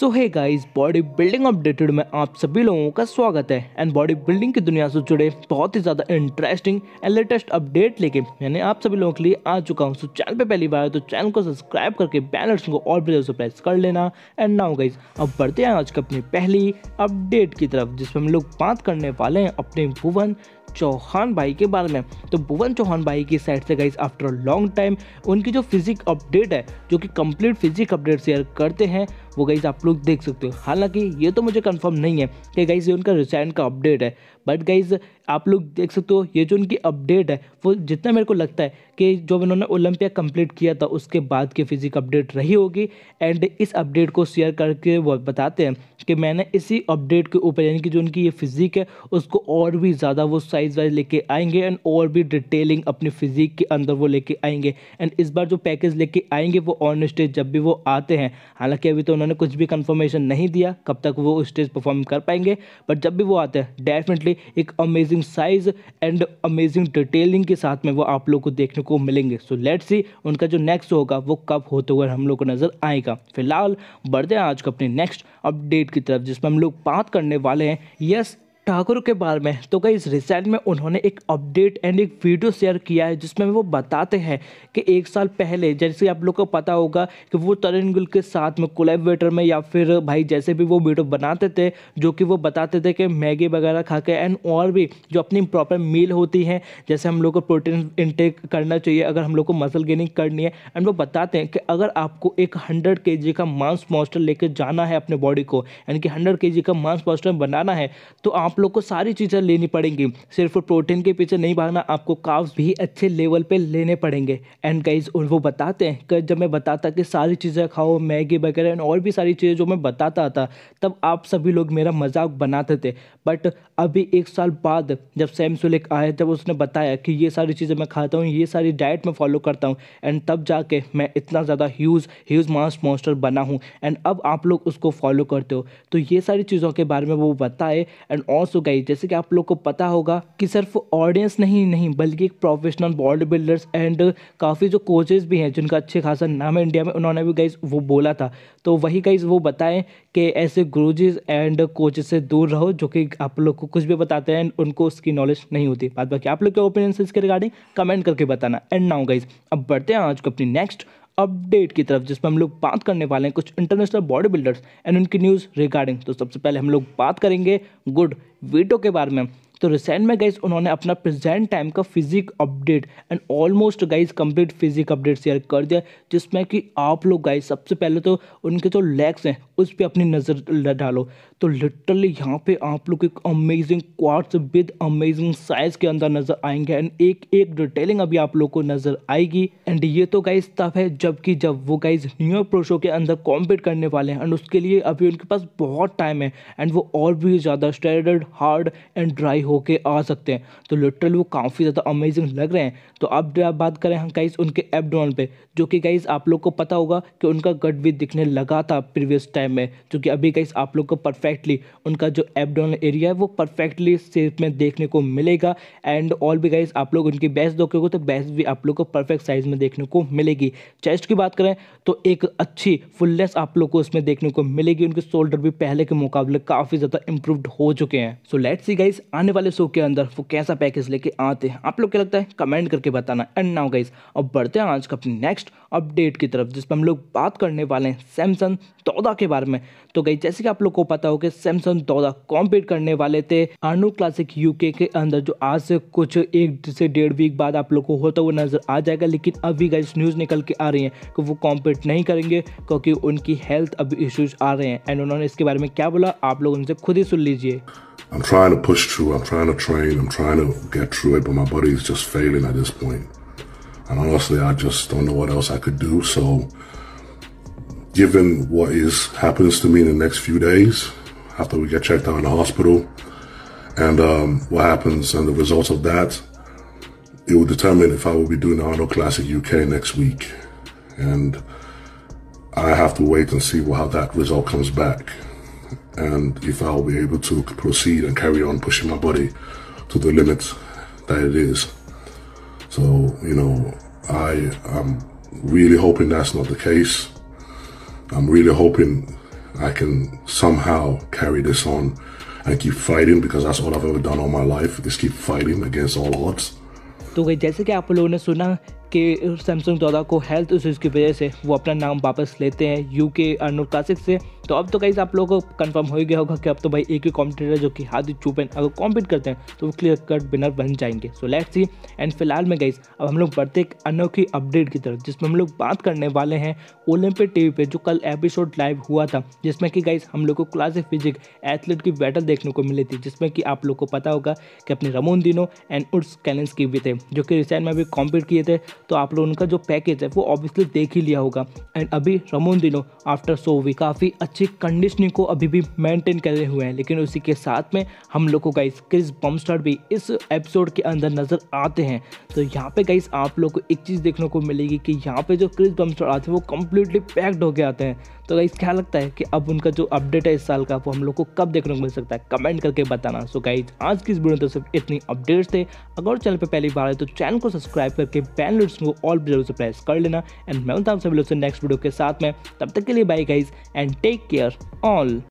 सो है guys body building updated में आप सभी लोगों का स्वागत है एंड बॉडी बिल्डिंग की दुनिया से जुड़े बहुत ही ज़्यादा इंटरेस्टिंग एंड लेटेस्ट अपडेट लेके मैंने आप सभी लोगों के लिए आ चुका हूँ सो चैनल पे पहली बार है तो चैनल को सब्सक्राइब करके बैनर्स को और भी ज़्यादा प्रेस कर लेना एंड नाउ गाइज अब बढ़ते हैं आज की अपनी पहली अपडेट की तरफ जिसमें हम लोग बात करने वाले हैं अपने भुवन चौहान भाई के बारे में तो भुवन चौहान भाई की साइड से guys after a long time उनकी जो फिजिक अपडेट है जो कि कंप्लीट फिजिक अपडेट शेयर करते हैं वो गाइज़ आप लोग देख सकते हो हालांकि ये तो मुझे कंफर्म नहीं है कि गाइज़ ये उनका रिसेंट का अपडेट है बट गाइज़ आप लोग देख सकते हो ये जो उनकी अपडेट है वो जितना मेरे को लगता है कि जो इन्होंने ओलंपिया कंप्लीट किया था उसके बाद की फिजिक अपडेट रही होगी एंड इस अपडेट को शेयर करके वो बताते हैं कि मैंने इसी अपडेट के ऊपर यानी कि जो उनकी ये फिजिक है उसको और भी ज़्यादा वो साइज़ वाइज लेके आएंगे एंड और भी डिटेलिंग अपनी फिजिक के अंदर वो लेके आएंगे एंड इस बार जो पैकेज लेके आएंगे वो ऑन स्टेज जब भी वो आते हैं हालांकि अभी तो उन्होंने उन्होंने कुछ भी कंफर्मेशन नहीं दिया कब तक वो स्टेज परफॉर्म कर पाएंगे बट जब भी वो आते हैं डेफिनेटली एक amazing size and amazing detailing के साथ में वो आप लोग को देखने को मिलेंगे सो लेट सी उनका जो नेक्स्ट होगा वो कब होते हुए हम लोग को नज़र आएगा फिलहाल बढ़ते हैं आज को अपने नेक्स्ट अपडेट की तरफ जिसमें हम लोग बात करने वाले हैं यस ठाकुर के बारे में तो कई रिसेंट में उन्होंने एक अपडेट एंड एक वीडियो शेयर किया है जिसमें वो बताते हैं कि एक साल पहले जैसे आप लोग को पता होगा कि वो तरुण गुल के साथ में कोलेबरेटर में या फिर भाई जैसे भी वो वीडियो बनाते थे जो कि वो बताते थे कि मैगी वगैरह खा के एंड और भी जो अपनी प्रॉपर मील होती है जैसे हम लोग को प्रोटीन इनटेक करना चाहिए अगर हम लोग को मसल गेनिंग करनी है एंड वो बताते हैं कि अगर आपको एक हंड्रेड के का मांस मॉस्टर लेकर जाना है अपने बॉडी को यानी कि हंड्रेड के का मांस मॉस्टर बनाना है तो आप आप लोग को सारी चीज़ें लेनी पड़ेंगी सिर्फ प्रोटीन के पीछे नहीं भागना आपको काफ भी अच्छे लेवल पे लेने पड़ेंगे एंड गाइज और वो बताते हैं कि जब मैं बताता कि सारी चीज़ें खाओ मैगी वगैरह एंड और भी सारी चीज़ें जो मैं बताता था तब आप सभी लोग मेरा मजाक बनाते थे बट अभी एक साल बाद जब सैम सुलिक आए जब उसने बताया कि ये सारी चीज़ें मैं खाता हूँ ये सारी डाइट मैं फॉलो करता हूँ एंड तब जाके मैं इतना ज़्यादा ह्यूज ह्यूज मास मॉन्स्टर बना हूँ एंड अब आप लोग उसको फॉलो करते हो तो ये सारी चीज़ों के बारे में वो बताए एंड और सो गई जैसे कि आप लोग को पता होगा कि सिर्फ ऑडियंस नहीं नहीं बल्कि एक प्रोफेशनल बॉडी बिल्डर्स एंड काफ़ी जो कोचेज भी हैं जिनका अच्छे खासा नाम है इंडिया में उन्होंने भी गाइज वो बोला था तो वही गाइज वो बताएं कि ऐसे गुरुजीज एंड कोचेज से दूर रहो जो कि आप लोग को कुछ भी बताते हैं उनको उसकी नॉलेज नहीं होती बात बाकी आप लोग के ओपिनियंस इसके रिगार्डिंग कमेंट करके बताना एंड नाउ गाइज अब बढ़ते हैं आज को अपनी नेक्स्ट अपडेट की तरफ जिसमें हम लोग बात करने वाले हैं कुछ इंटरनेशनल बॉडी बिल्डर्स एंड उनकी न्यूज़ रिगार्डिंग तो सबसे पहले हम लोग बात करेंगे गुड वीटो के बारे में तो रिसेंट में गाइज उन्होंने अपना प्रेजेंट टाइम का physique update and almost guys complete physique update share कर दिया जिसमें कि आप लोग गाइज सबसे पहले तो उनके जो लेग्स हैं उस पर अपनी नज़र डालो तो लिटरली यहाँ पे आप लोग एक amazing quads with amazing size के अंदर नज़र आएंगे एंड एक एक डिटेलिंग अभी आप लोग को नज़र आएगी एंड ये तो गाइज तब है जबकि जब वो गाइज न्यू प्रोशो के अंदर कॉम्पीट करने वाले हैं एंड उसके लिए अभी उनके पास बहुत टाइम है एंड वो और भी ज़्यादा स्टैंडर्ड हार्ड एंड ड्राई होके आ सकते हैं तो लिटरल वो काफ़ी ज़्यादा अमेजिंग लग रहे हैं तो अब बात करें हम गाइज उनके एबडोन पे जो कि गाइज आप लोग को पता होगा कि उनका गट भी दिखने लगा था प्रीवियस टाइम में जो कि अभी गाइज आप लोग को परफेक्टली उनका जो एबडोन एरिया है वो परफेक्टली शेप में देखने को मिलेगा एंड ऑल भी गाइज आप लोग उनकी बेस्ट देखोगे तो बेस्ट भी आप लोग को परफेक्ट साइज़ में देखने को मिलेगी चेस्ट की बात करें तो एक अच्छी फुलनेस आप लोग को उसमें देखने को मिलेगी उनके शोल्डर भी पहले के मुकाबले काफ़ी ज़्यादा इंप्रूव्ड हो चुके हैं सो लेट्स सी गाइज आने वाले शो के अंदर वो कैसा पैकेज लेके आते हैं आप लोग क्या लगता है कमेंट करके बताना एंड नाउ गाइज अब बढ़ते हैं आज का अपने नेक्स्ट अपडेट की तरफ जिसमें हम लोग बात करने वाले हैं सैमसंग दौदा के बारे में तो गई जैसे कि आप लोग को पता हो कि सैमसंग दौदा कॉम्पीट करने वाले थे आनू क्लासिक यूके के अंदर जो आज से कुछ एक से डेढ़ वीक बाद आप लोग को होता हुआ नजर आ जाएगा लेकिन अभी गई न्यूज़ निकल के आ रही है कि वो कॉम्पीट नहीं करेंगे क्योंकि उनकी हेल्थ अभी इश्यूज आ रहे हैं एंड उन्होंने इसके बारे में क्या बोला आप लोग उनसे खुद ही सुन लीजिए I'm trying to push through. I'm trying to train. I'm trying to get through it, but my body is just failing at this point. And honestly, I just don't know what else I could do. So, given what is happens to me in the next few days after we get checked out in the hospital, and um, what happens and the results of that, it will determine if I will be doing the Arnold Classic UK next week. And I have to wait and see how that result comes back and if I'll be able to proceed and carry on pushing my body to the limits that it is. So, you know, I am really hoping that's not the case. I'm really hoping I can somehow carry this on and keep fighting because that's all I've ever done all my life is keep fighting against all odds. तो गई जैसे कि आप लोगों ने सुना कि Samsung दादा को हेल्थ इश्यूज़ की वजह से वो अपना नाम वापस लेते हैं यूके से तो अब तो कहीं आप लोगों को कन्फर्म हो गया होगा कि अब तो भाई एक ही कॉम्पिटेटर जो कि हार्दिक चुपेन अगर कॉम्पीट करते हैं तो वो क्लियर कट विनर बन जाएंगे सो लेट्स सी एंड फिलहाल में गई अब हम लोग बढ़ते एक अनोखी अपडेट की तरफ जिसमें हम लोग बात करने वाले हैं ओलंपिक टीवी पे जो कल एपिसोड लाइव हुआ था जिसमें कि गाइज हम लोग को क्लासिक फिजिक एथलीट की बैटल देखने को मिली थी जिसमें कि आप लोग को पता होगा कि अपने रमोन दिनो एंड उर्स कैलेंस की भी थे जो कि रिसेंट में भी कॉम्पीट किए थे तो आप लोग उनका जो पैकेज है वो ऑब्वियसली देख ही लिया होगा एंड अभी रमोन दिनो आफ्टर सो वी काफ़ी अच्छा अच्छी कंडीशनिंग को अभी भी मेंटेन करे हुए हैं लेकिन उसी के साथ में हम लोग को गाइस क्रिस बमस्टर भी इस एपिसोड के अंदर नज़र आते हैं तो यहाँ पे गाइस आप लोग को एक चीज़ देखने को मिलेगी कि यहाँ पे जो क्रिस बमस्टर आते हैं वो कम्प्लीटली पैक्ड होके आते हैं तो गाइस क्या लगता है कि अब उनका जो अपडेट है इस साल का वो हम लोग को कब देखने को मिल सकता है कमेंट करके बताना सो गाइस आज की इस वीडियो में तो सिर्फ इतनी अपडेट्स थे अगर चैनल पर पहली बार है तो चैनल को सब्सक्राइब करके बैन लिट्स को ऑल जरूर से प्रेस कर लेना एंड मैं उनसे नेक्स्ट वीडियो के साथ में तब तक के लिए bye guys and take care, all.